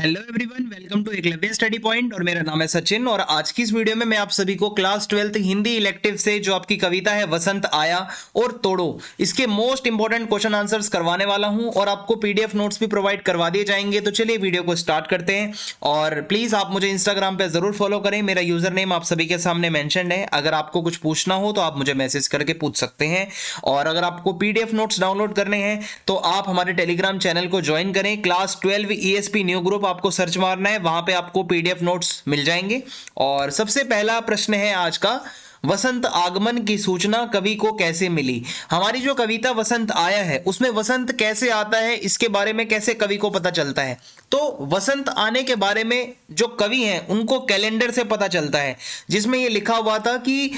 hello everyone welcome to Eklavya study point और मेरा नाम है सचिन और आज की इस वीडियो में मैं आप सभी को क्लास ट्वेल्थ हिंदी इलेक्टिव से जो आपकी कविता है वसंत आया और तोड़ो इसके मोस्ट इंपॉर्टेंट क्वेश्चन आंसर्स करवाने वाला हूं और आपको पीडीएफ नोट्स भी प्रोवाइड करवा दिए जाएंगे तो चलिए वीडियो को स्टार्ट करते हैं और प्लीज आप मुझे इंस्टाग्राम पर जरूर फॉलो करें मेरा यूजर नेम आप सभी के सामने मैंशन है अगर आपको कुछ पूछना हो तो आप मुझे मैसेज करके पूछ सकते हैं और अगर आपको पीडीएफ नोट्स डाउनलोड करने हैं तो आप हमारे टेलीग्राम चैनल को ज्वाइन करें class twelve E new group आपको सर्च मारना है वहां पे आपको पीडीएफ नोट्स मिल जाएंगे और सबसे पहला प्रश्न है आज का वसंत आगमन की सूचना कवि को कैसे मिली हमारी जो कविता वसंत आया है उसमें वसंत कैसे आता है इसके बारे में कैसे कवि को पता चलता है तो वसंत आने के बारे में जो कवि हैं उनको कैलेंडर से पता चलता है जिसमें ये लिखा हुआ था कि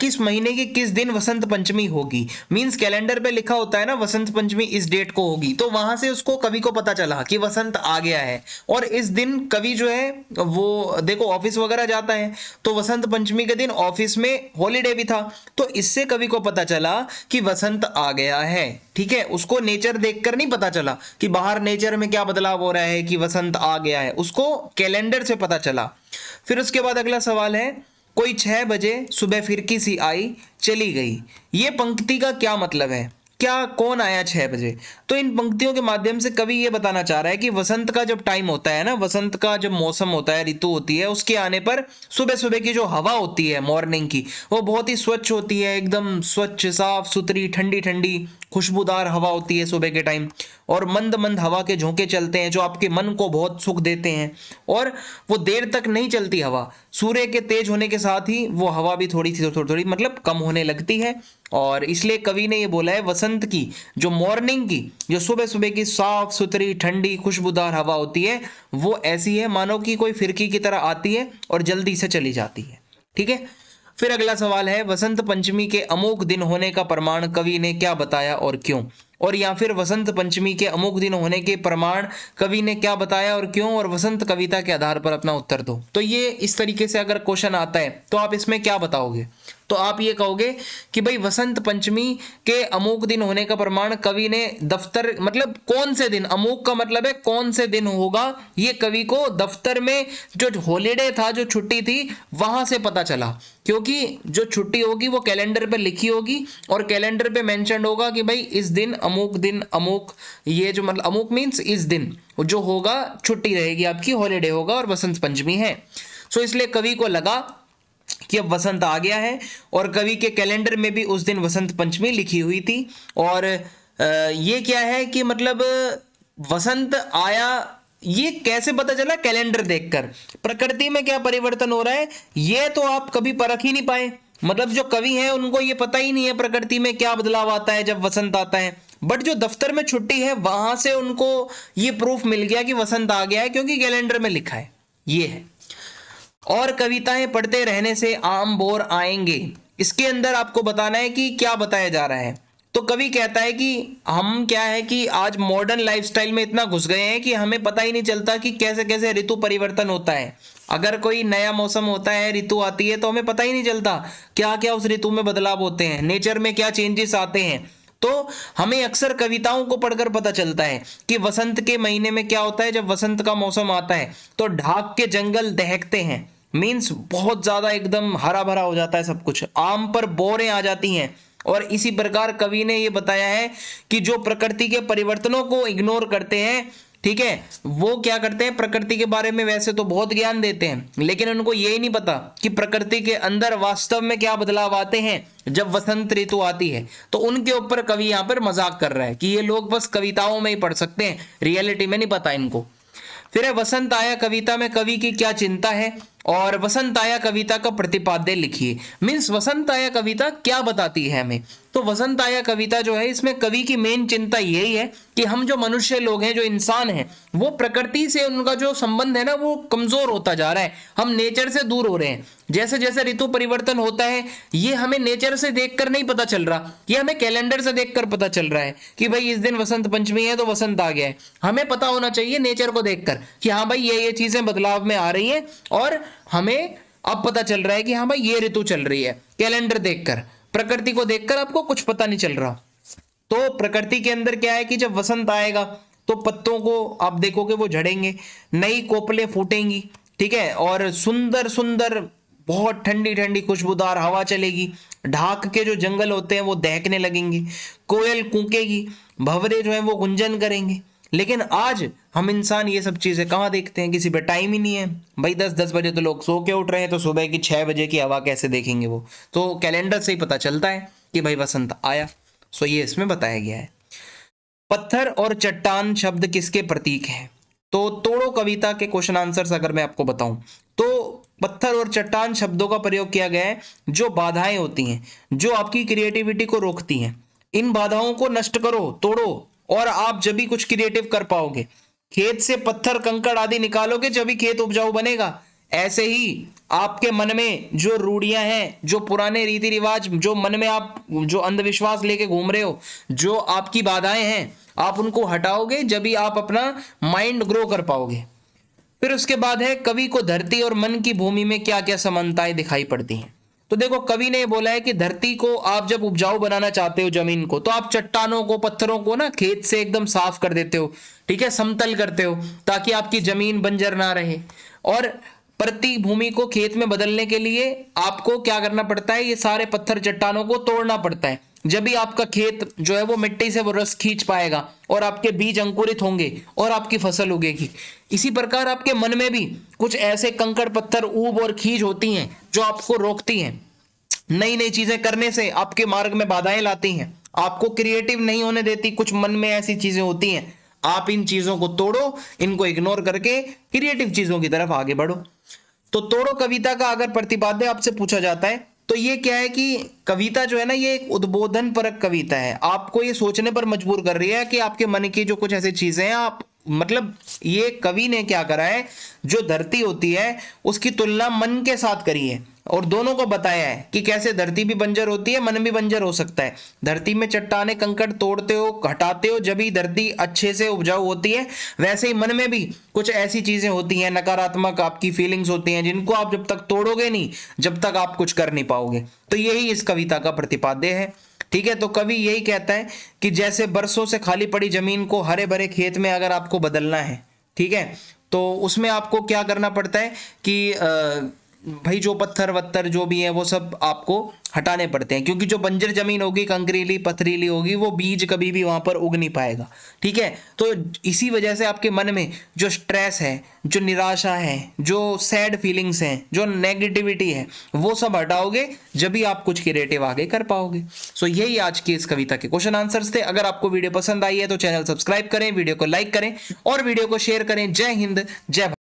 किस महीने की किस दिन वसंत पंचमी होगी मींस कैलेंडर पे लिखा होता है ना वसंत पंचमी इस डेट को होगी तो वहां से उसको कवि को पता चला कि वसंत आ गया है और इस दिन कवि जो है वो देखो ऑफिस वगैरह जाता है तो वसंत पंचमी के दिन ऑफिस में हॉलीडे भी था तो इससे कवि को पता चला कि वसंत आ गया है ठीक है उसको नेचर देखकर नहीं पता चला कि बाहर नेचर में क्या बदलाव हो रहा है कि वसंत आ गया है उसको कैलेंडर से पता चला फिर उसके बाद अगला सवाल है कोई छः बजे सुबह फिरकी सी आई चली गई ये पंक्ति का क्या मतलब है क्या कौन आया छः बजे तो इन पंक्तियों के माध्यम से कवि ये बताना चाह रहा है कि वसंत का जब टाइम होता है ना वसंत का जब मौसम होता है ऋतु होती है उसके आने पर सुबह सुबह की जो हवा होती है मॉर्निंग की वो बहुत ही स्वच्छ होती है एकदम स्वच्छ साफ सुथरी ठंडी ठंडी खुशबूदार हवा होती है सुबह के टाइम और मंद मंद हवा के झोंके चलते हैं जो आपके मन को बहुत सुख देते हैं और वो देर तक नहीं चलती हवा सूर्य के तेज होने के साथ ही वो हवा भी थोड़ी थोड़ी थोड़ी, थोड़ी मतलब कम होने लगती है और इसलिए कवि ने ये बोला है वसंत की जो मॉर्निंग की जो सुबह सुबह की साफ सुथरी ठंडी खुशबूदार हवा होती है वो ऐसी है मानो कि कोई फिरकी की तरह आती है और जल्दी से चली जाती है ठीक है फिर अगला सवाल है वसंत पंचमी के अमोक दिन होने का प्रमाण कवि ने क्या बताया और क्यों और या फिर वसंत पंचमी के अमुक दिन होने के प्रमाण कवि ने क्या बताया और क्यों और वसंत कविता के आधार पर अपना उत्तर दो तो ये इस तरीके से अगर क्वेश्चन आता है तो आप इसमें क्या बताओगे तो आप ये कहोगे कि भाई वसंत पंचमी के अमुक दिन होने का प्रमाण कवि ने दफ्तर मतलब कौन से दिन अमुक का मतलब है कौन से दिन होगा ये कवि को दफ्तर में जो हॉलीडे था जो छुट्टी थी वहां से पता चला क्योंकि जो छुट्टी होगी वो कैलेंडर पर लिखी होगी और कैलेंडर पर मैंशन होगा कि भाई इस दिन अमुक दिन अमुक ये जो मतलब अमुक मीन्स इस दिन जो होगा छुट्टी रहेगी आपकी हॉलीडे होगा और वसंत पंचमी है सो इसलिए कवि को लगा कि अब वसंत आ गया है और कवि के कैलेंडर में भी उस दिन वसंत पंचमी लिखी हुई थी और ये क्या है कि मतलब वसंत आया ये कैसे पता चला कैलेंडर देखकर प्रकृति में क्या परिवर्तन हो रहा है ये तो आप कभी परख ही नहीं पाए मतलब जो कवि हैं उनको ये पता ही नहीं है प्रकृति में क्या बदलाव आता है जब वसंत आता है बट जो दफ्तर में छुट्टी है वहां से उनको ये प्रूफ मिल गया कि वसंत आ गया है क्योंकि कैलेंडर में लिखा है ये है और कविताएं पढ़ते रहने से आम बोर आएंगे इसके अंदर आपको बताना है कि क्या बताया जा रहा है तो कवि कहता है कि हम क्या है कि आज मॉडर्न लाइफस्टाइल में इतना घुस गए हैं कि हमें पता ही नहीं चलता कि कैसे कैसे ऋतु परिवर्तन होता है अगर कोई नया मौसम होता है ऋतु आती है तो हमें पता ही नहीं चलता क्या क्या उस ऋतु में बदलाव होते हैं नेचर में क्या चेंजेस आते हैं तो हमें अक्सर कविताओं को पढ़कर पता चलता है कि वसंत के महीने में क्या होता है जब वसंत का मौसम आता है तो ढाक के जंगल दहकते हैं मीन्स बहुत ज़्यादा एकदम हरा भरा हो जाता है सब कुछ आम पर बोरें आ जाती हैं और इसी प्रकार कवि ने यह बताया है कि जो प्रकृति के परिवर्तनों को इग्नोर करते हैं ठीक है वो क्या करते हैं प्रकृति के बारे में वैसे तो बहुत ज्ञान देते हैं लेकिन उनको यही नहीं पता कि प्रकृति के अंदर वास्तव में क्या बदलाव आते हैं जब वसंत ऋतु आती है तो उनके ऊपर कवि यहां पर मजाक कर रहा है कि ये लोग बस कविताओं में ही पढ़ सकते हैं रियलिटी में नहीं पता इनको फिर वसंत आया कविता में कवि की क्या चिंता है और वसंताया कविता का प्रतिपाद्य लिखिए मीन्स वसंताया कविता क्या बताती है हमें तो वसंताया कविता जो है इसमें कवि की मेन चिंता यही है कि हम जो मनुष्य लोग हैं जो इंसान हैं वो प्रकृति से उनका जो संबंध है ना वो कमजोर होता जा रहा है हम नेचर से दूर हो रहे हैं जैसे जैसे ऋतु परिवर्तन होता है ये हमें नेचर से देखकर नहीं पता चल रहा ये हमें कैलेंडर से देखकर पता चल रहा है कि भाई इस दिन वसंत पंचमी है तो वसंत आ गया है हमें पता होना चाहिए नेचर को देखकर कि हाँ भाई ये ये चीजें बदलाव में आ रही है और हमें अब पता चल रहा है कि हाँ भाई ये ऋतु चल रही है कैलेंडर देखकर प्रकृति को देखकर आपको कुछ पता नहीं चल रहा तो प्रकृति के अंदर क्या है कि जब वसंत आएगा तो पत्तों को आप देखोगे वो झड़ेंगे नई कोपले फूटेंगी ठीक है और सुंदर सुंदर बहुत ठंडी ठंडी खुशबूदार हवा चलेगी ढाक के जो जंगल होते हैं वो दहकने लगेंगे कोयल कूकेगी भवरे जो है वो गुंजन करेंगे लेकिन आज हम इंसान ये सब चीज़ें कहाँ देखते हैं किसी पे टाइम ही नहीं है भाई दस दस बजे तो लोग सो के उठ रहे हैं तो सुबह की छह बजे की हवा कैसे देखेंगे वो तो कैलेंडर से ही पता चलता है कि भाई वसंत आया सो ये इसमें बताया गया है पत्थर और चट्टान शब्द किसके प्रतीक हैं तो तोड़ो कविता के क्वेश्चन आंसर्स अगर मैं आपको बताऊं तो पत्थर और चट्टान शब्दों का प्रयोग किया गया है जो बाधाएं होती हैं जो आपकी क्रिएटिविटी को रोकती हैं इन बाधाओं को नष्ट करो तोड़ो और आप जब भी कुछ क्रिएटिव कर पाओगे खेत से पत्थर कंकड़ आदि निकालोगे जब भी खेत उपजाऊ बनेगा ऐसे ही आपके मन में जो रूढ़ियां हैं जो पुराने रीति रिवाज जो मन में आप जो अंधविश्वास लेके घूम रहे हो जो आपकी बाधाएं हैं आप उनको हटाओगे जब भी आप अपना माइंड ग्रो कर पाओगे फिर उसके बाद है कवि को धरती और मन की भूमि में क्या क्या समानताएं दिखाई पड़ती हैं तो देखो कवि ने बोला है कि धरती को आप जब उपजाऊ बनाना चाहते हो जमीन को तो आप चट्टानों को पत्थरों को ना खेत से एकदम साफ कर देते हो ठीक है समतल करते हो ताकि आपकी जमीन बंजर ना रहे और प्रति भूमि को खेत में बदलने के लिए आपको क्या करना पड़ता है ये सारे पत्थर चट्टानों को तोड़ना पड़ता है जब भी आपका खेत जो है वो मिट्टी से वो रस खींच पाएगा और आपके बीज अंकुरित होंगे और आपकी फसल उगेगी इसी प्रकार आपके मन में भी कुछ ऐसे कंकड़ पत्थर ऊब और खींच होती हैं जो आपको रोकती हैं नई नई चीजें करने से आपके मार्ग में बाधाएं लाती हैं आपको क्रिएटिव नहीं होने देती कुछ मन में ऐसी चीजें होती हैं आप इन चीजों को तोड़ो इनको इग्नोर करके क्रिएटिव चीजों की तरफ आगे बढ़ो तो तोड़ो कविता का अगर प्रतिपाद्य आपसे पूछा जाता है तो ये क्या है कि कविता जो है ना ये एक उद्बोधन परक कविता है आपको ये सोचने पर मजबूर कर रही है कि आपके मन की जो कुछ ऐसी चीजें हैं आप मतलब ये कवि ने क्या करा है जो धरती होती है उसकी तुलना मन के साथ करी है और दोनों को बताया है कि कैसे धरती भी बंजर होती है मन भी बंजर हो सकता है धरती में चट्टाने कंकड़ तोड़ते हो घटाते हो जब ही धरती अच्छे से उपजाऊ होती है वैसे ही मन में भी कुछ ऐसी चीजें होती हैं नकारात्मक आपकी फीलिंग्स होती हैं जिनको आप जब तक तोड़ोगे नहीं जब तक आप कुछ कर नहीं पाओगे तो यही इस कविता का प्रतिपाद्य है ठीक है तो कवि यही कहता है कि जैसे बरसों से खाली पड़ी जमीन को हरे भरे खेत में अगर आपको बदलना है ठीक है तो उसमें आपको क्या करना पड़ता है कि आ, भाई जो पत्थर वत्थर जो भी है वो सब आपको हटाने पड़ते हैं क्योंकि जो बंजर जमीन होगी कंकरीली पथरीली होगी वो बीज कभी भी वहां पर उग नहीं पाएगा ठीक है तो इसी वजह से आपके मन में जो स्ट्रेस है जो निराशा है जो सैड फीलिंग्स हैं जो नेगेटिविटी है वो सब हटाओगे जब भी आप कुछ क्रिएटिव आगे कर पाओगे सो यही आज की इस कविता के क्वेश्चन आंसर थे अगर आपको वीडियो पसंद आई है तो चैनल सब्सक्राइब करें वीडियो को लाइक करें और वीडियो को शेयर करें जय हिंद जय